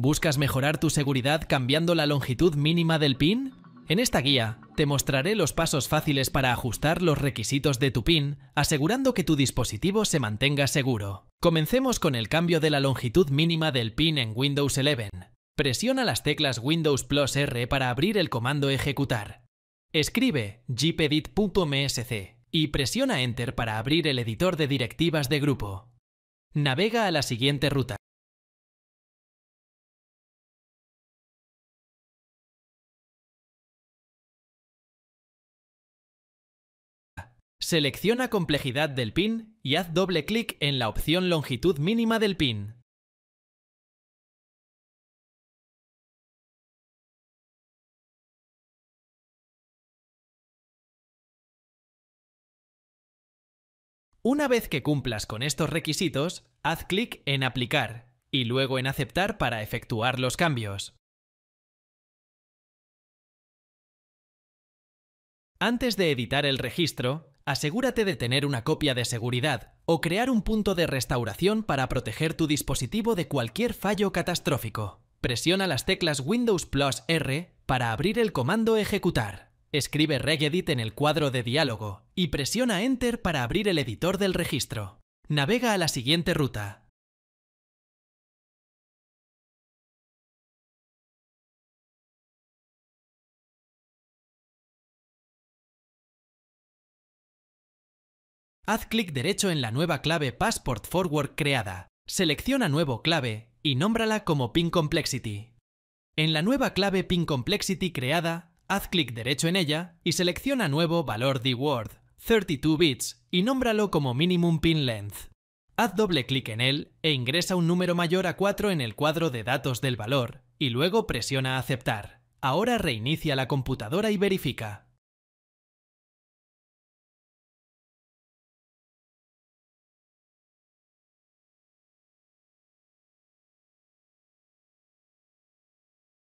¿Buscas mejorar tu seguridad cambiando la longitud mínima del pin? En esta guía te mostraré los pasos fáciles para ajustar los requisitos de tu pin, asegurando que tu dispositivo se mantenga seguro. Comencemos con el cambio de la longitud mínima del pin en Windows 11. Presiona las teclas Windows Plus R para abrir el comando ejecutar. Escribe gpedit.msc y presiona Enter para abrir el editor de directivas de grupo. Navega a la siguiente ruta. Selecciona complejidad del pin y haz doble clic en la opción longitud mínima del pin. Una vez que cumplas con estos requisitos, haz clic en Aplicar y luego en Aceptar para efectuar los cambios. Antes de editar el registro, asegúrate de tener una copia de seguridad o crear un punto de restauración para proteger tu dispositivo de cualquier fallo catastrófico. Presiona las teclas Windows Plus R para abrir el comando Ejecutar. Escribe regedit en el cuadro de diálogo y presiona Enter para abrir el editor del registro. Navega a la siguiente ruta, haz clic derecho en la nueva clave Passport Forward creada, selecciona Nuevo clave y nómbrala como Pin Complexity. En la nueva clave Pin Complexity creada, haz clic derecho en ella y selecciona nuevo valor dword 32 bits, y nómbralo como Minimum Pin Length. Haz doble clic en él e ingresa un número mayor a 4 en el cuadro de datos del valor, y luego presiona Aceptar. Ahora reinicia la computadora y verifica.